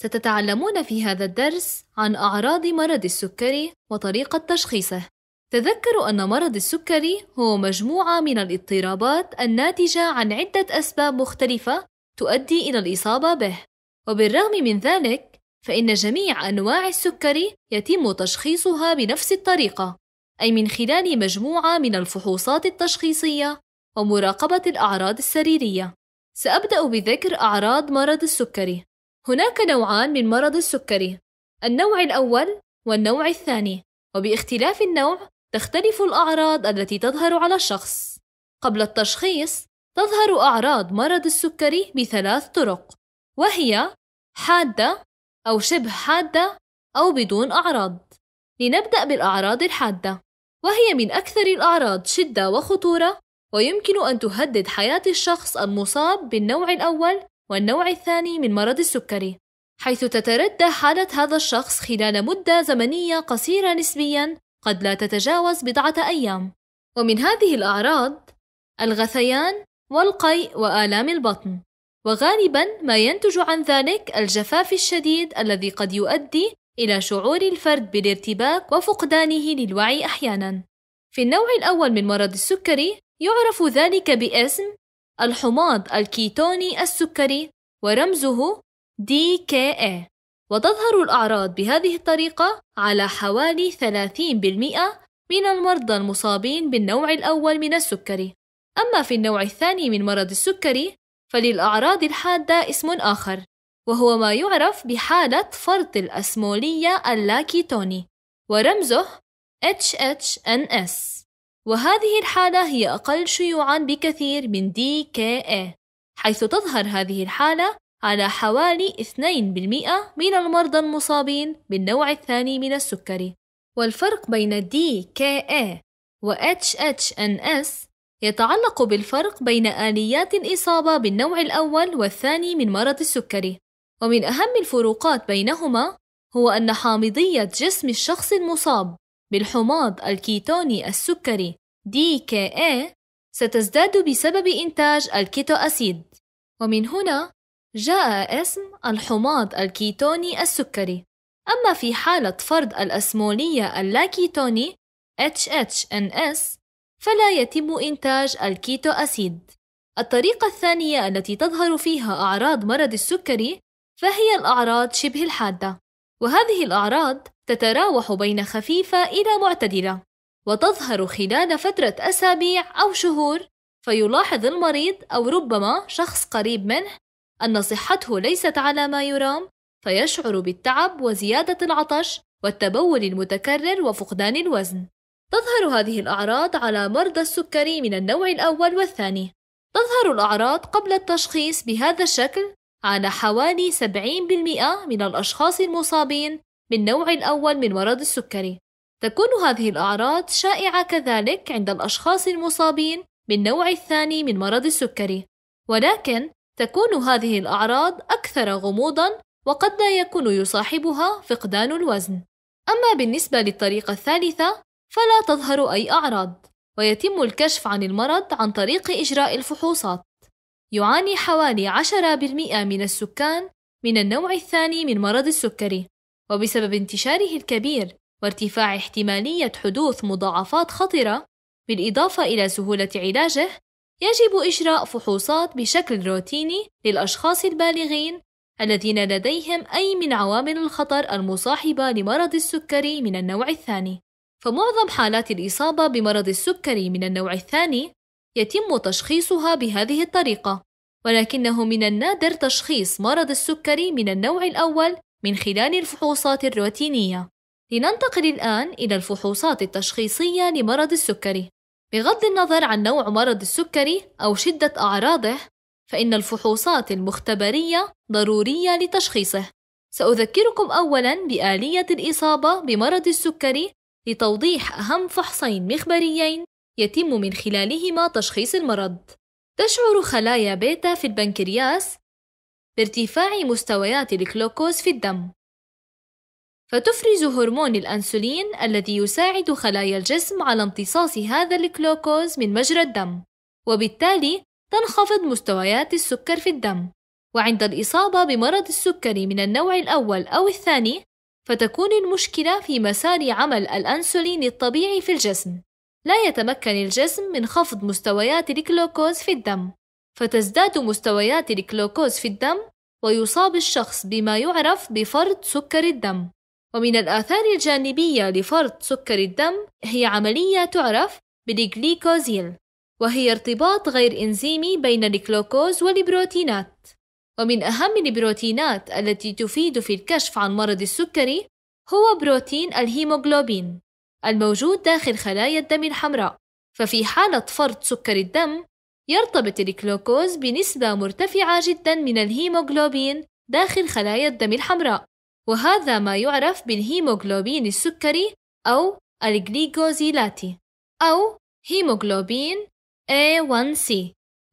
ستتعلمون في هذا الدرس عن أعراض مرض السكري وطريقة تشخيصه. تذكروا أن مرض السكري هو مجموعة من الاضطرابات الناتجة عن عدة أسباب مختلفة تؤدي إلى الإصابة به، وبالرغم من ذلك، فإن جميع أنواع السكري يتم تشخيصها بنفس الطريقة، أي من خلال مجموعة من الفحوصات التشخيصية ومراقبة الأعراض السريرية. سأبدأ بذكر أعراض مرض السكري. هناك نوعان من مرض السكري النوع الأول والنوع الثاني وباختلاف النوع تختلف الأعراض التي تظهر على الشخص قبل التشخيص تظهر أعراض مرض السكري بثلاث طرق وهي حادة أو شبه حادة أو بدون أعراض لنبدأ بالأعراض الحادة وهي من أكثر الأعراض شدة وخطورة ويمكن أن تهدد حياة الشخص المصاب بالنوع الأول والنوع الثاني من مرض السكري حيث تتردى حالة هذا الشخص خلال مدة زمنية قصيرة نسبياً قد لا تتجاوز بضعة أيام ومن هذه الأعراض الغثيان والقيء وآلام البطن وغالباً ما ينتج عن ذلك الجفاف الشديد الذي قد يؤدي إلى شعور الفرد بالارتباك وفقدانه للوعي أحياناً في النوع الأول من مرض السكري يعرف ذلك باسم الحماض الكيتوني السكري ورمزه DKA وتظهر الأعراض بهذه الطريقة على حوالي 30% من المرضى المصابين بالنوع الأول من السكري أما في النوع الثاني من مرض السكري فللأعراض الحادة اسم آخر وهو ما يعرف بحالة فرط الأسمولية اللاكيتوني ورمزه HHNS وهذه الحالة هي أقل شيوعًا بكثير من DKA، حيث تظهر هذه الحالة على حوالي 2% من المرضى المصابين بالنوع الثاني من السكري، والفرق بين DKA و HHNS يتعلق بالفرق بين آليات الإصابة بالنوع الأول والثاني من مرض السكري، ومن أهم الفروقات بينهما هو أن حامضية جسم الشخص المصاب بالحماض الكيتوني السكري DKA ستزداد بسبب إنتاج الكيتو أسيد ومن هنا جاء اسم الحماض الكيتوني السكري أما في حالة فرض الأسمولية اللاكيتوني HHNS فلا يتم إنتاج الكيتو أسيد الطريقة الثانية التي تظهر فيها أعراض مرض السكري فهي الأعراض شبه الحادة وهذه الأعراض تتراوح بين خفيفة إلى معتدلة وتظهر خلال فترة أسابيع أو شهور فيلاحظ المريض أو ربما شخص قريب منه أن صحته ليست على ما يرام فيشعر بالتعب وزيادة العطش والتبول المتكرر وفقدان الوزن تظهر هذه الأعراض على مرضى السكري من النوع الأول والثاني تظهر الأعراض قبل التشخيص بهذا الشكل على حوالي 70% من الأشخاص المصابين من نوع الأول من مرض السكري تكون هذه الأعراض شائعة كذلك عند الأشخاص المصابين من النوع الثاني من مرض السكري ولكن تكون هذه الأعراض أكثر غموضًا وقد لا يكون يصاحبها فقدان الوزن أما بالنسبة للطريقة الثالثة فلا تظهر أي أعراض ويتم الكشف عن المرض عن طريق إجراء الفحوصات يعاني حوالي 10% من السكان من النوع الثاني من مرض السكري وبسبب انتشاره الكبير وارتفاع احتمالية حدوث مضاعفات خطرة بالإضافة إلى سهولة علاجه يجب إجراء فحوصات بشكل روتيني للأشخاص البالغين الذين لديهم أي من عوامل الخطر المصاحبة لمرض السكري من النوع الثاني فمعظم حالات الإصابة بمرض السكري من النوع الثاني يتم تشخيصها بهذه الطريقة ولكنه من النادر تشخيص مرض السكري من النوع الأول من خلال الفحوصات الروتينية لننتقل الآن إلى الفحوصات التشخيصية لمرض السكري بغض النظر عن نوع مرض السكري أو شدة أعراضه فإن الفحوصات المختبرية ضرورية لتشخيصه سأذكركم أولاً بآلية الإصابة بمرض السكري لتوضيح أهم فحصين مخبريين يتم من خلالهما تشخيص المرض تشعر خلايا بيتا في البنكرياس بارتفاع مستويات الجلوكوز في الدم فتفرز هرمون الأنسولين الذي يساعد خلايا الجسم على امتصاص هذا الجلوكوز من مجرى الدم وبالتالي تنخفض مستويات السكر في الدم وعند الإصابة بمرض السكري من النوع الأول أو الثاني فتكون المشكلة في مسار عمل الأنسولين الطبيعي في الجسم لا يتمكن الجسم من خفض مستويات الجلوكوز في الدم فتزداد مستويات الجلوكوز في الدم ويصاب الشخص بما يعرف بفرط سكر الدم ومن الآثار الجانبية لفرط سكر الدم هي عملية تعرف بالجليكوزيل وهي ارتباط غير إنزيمي بين الجلوكوز والبروتينات ومن أهم البروتينات التي تفيد في الكشف عن مرض السكري هو بروتين الهيموغلوبين الموجود داخل خلايا الدم الحمراء ففي حالة فرط سكر الدم يرتبط الجلوكوز بنسبة مرتفعة جدا من الهيموغلوبين داخل خلايا الدم الحمراء وهذا ما يعرف بالهيموغلوبين السكري أو الجليكوزيلاتي أو هيموغلوبين A1C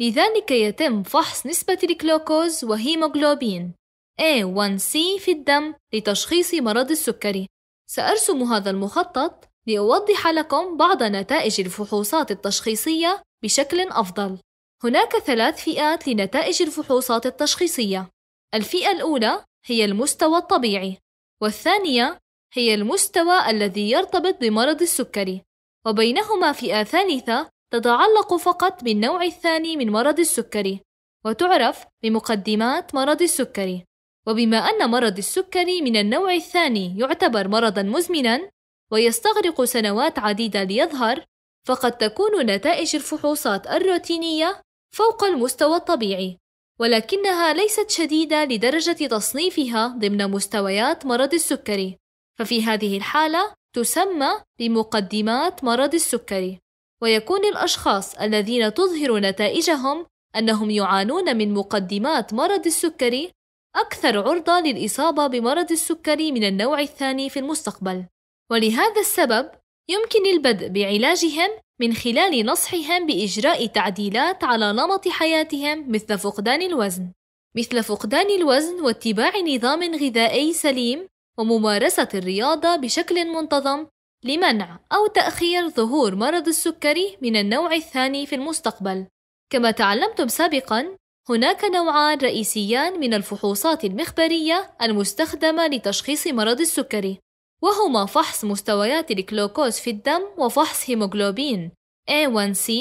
لذلك يتم فحص نسبة الجلوكوز وهيموغلوبين A1C في الدم لتشخيص مرض السكري سأرسم هذا المخطط لأوضح لكم بعض نتائج الفحوصات التشخيصية بشكل أفضل. هناك ثلاث فئات لنتائج الفحوصات التشخيصية. الفئة الأولى هي المستوى الطبيعي، والثانية هي المستوى الذي يرتبط بمرض السكري، وبينهما فئة ثالثة تتعلق فقط بالنوع الثاني من مرض السكري، وتعرف بمقدمات مرض السكري. وبما أن مرض السكري من النوع الثاني يعتبر مرضًا مزمنًا، ويستغرق سنوات عديدة ليظهر، فقد تكون نتائج الفحوصات الروتينية فوق المستوى الطبيعي ولكنها ليست شديدة لدرجة تصنيفها ضمن مستويات مرض السكري ففي هذه الحالة تسمى بمقدمات مرض السكري ويكون الأشخاص الذين تظهر نتائجهم أنهم يعانون من مقدمات مرض السكري أكثر عرضة للإصابة بمرض السكري من النوع الثاني في المستقبل ولهذا السبب يمكن البدء بعلاجهم من خلال نصحهم بإجراء تعديلات على نمط حياتهم مثل فقدان الوزن مثل فقدان الوزن واتباع نظام غذائي سليم وممارسة الرياضة بشكل منتظم لمنع أو تأخير ظهور مرض السكري من النوع الثاني في المستقبل. كما تعلمتم سابقًا، هناك نوعان رئيسيان من الفحوصات المخبرية المستخدمة لتشخيص مرض السكري، وهما فحص مستويات الجلوكوز في الدم وفحص هيموغلوبين A1C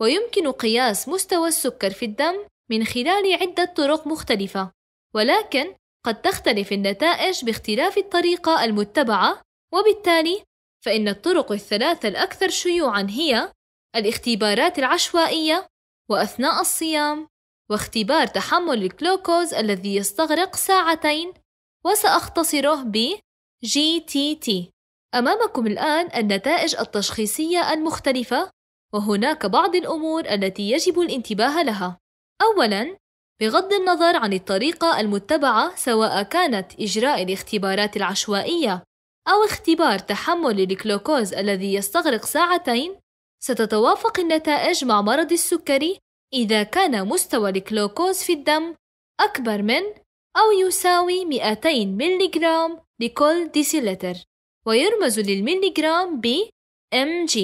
ويمكن قياس مستوى السكر في الدم من خلال عدة طرق مختلفة ولكن قد تختلف النتائج باختلاف الطريقة المتبعة وبالتالي فإن الطرق الثلاثة الأكثر شيوعًا هي الاختبارات العشوائية وأثناء الصيام واختبار تحمل الجلوكوز الذي يستغرق ساعتين وسأختصره به جي تي تي أمامكم الآن النتائج التشخيصية المختلفة وهناك بعض الأمور التي يجب الانتباه لها أولاً بغض النظر عن الطريقة المتبعة سواء كانت إجراء الاختبارات العشوائية أو اختبار تحمل الجلوكوز الذي يستغرق ساعتين ستتوافق النتائج مع مرض السكري إذا كان مستوى الجلوكوز في الدم أكبر من أو يساوي 200 جرام لكل ديسيلتر ويرمز للمليغرام ب mg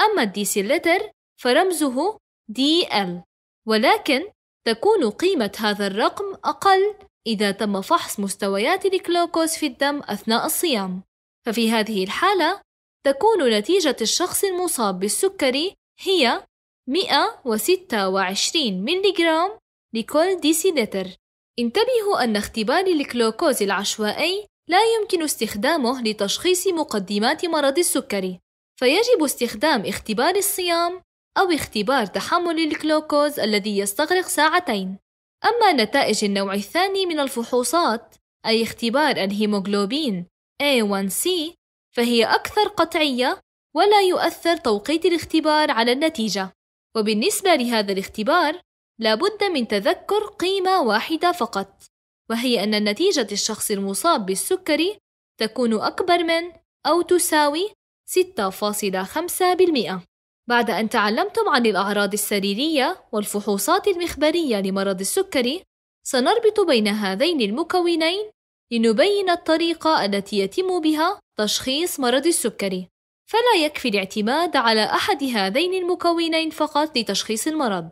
أما الديسيلتر فرمزه dl ولكن تكون قيمة هذا الرقم أقل إذا تم فحص مستويات الجلوكوز في الدم أثناء الصيام ففي هذه الحالة تكون نتيجة الشخص المصاب بالسكري هي 126 ملغ لكل ديسيلتر انتبهوا أن اختبار الجلوكوز العشوائي لا يمكن استخدامه لتشخيص مقدمات مرض السكري فيجب استخدام اختبار الصيام أو اختبار تحمل الجلوكوز الذي يستغرق ساعتين أما نتائج النوع الثاني من الفحوصات أي اختبار الهيموغلوبين A1C فهي أكثر قطعية ولا يؤثر توقيت الاختبار على النتيجة وبالنسبة لهذا الاختبار لابد من تذكر قيمة واحدة فقط وهي أن نتيجة الشخص المصاب بالسكري تكون أكبر من أو تساوي 6.5% بعد أن تعلمتم عن الأعراض السريرية والفحوصات المخبرية لمرض السكري سنربط بين هذين المكونين لنبين الطريقة التي يتم بها تشخيص مرض السكري فلا يكفي الاعتماد على أحد هذين المكونين فقط لتشخيص المرض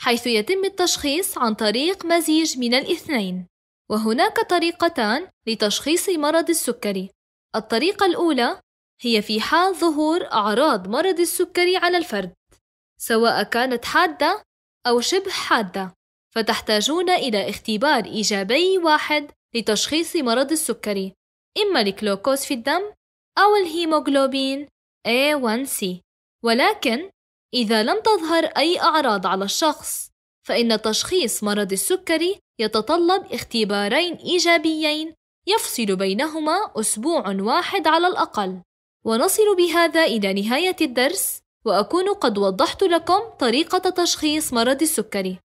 حيث يتم التشخيص عن طريق مزيج من الاثنين وهناك طريقتان لتشخيص مرض السكري الطريقة الأولى هي في حال ظهور أعراض مرض السكري على الفرد سواء كانت حادة أو شبه حادة فتحتاجون إلى اختبار إيجابي واحد لتشخيص مرض السكري إما الكلوكوز في الدم أو الهيموغلوبين A1C ولكن إذا لم تظهر أي أعراض على الشخص فإن تشخيص مرض السكري يتطلب اختبارين إيجابيين يفصل بينهما أسبوع واحد على الأقل ونصل بهذا إلى نهاية الدرس وأكون قد وضحت لكم طريقة تشخيص مرض السكري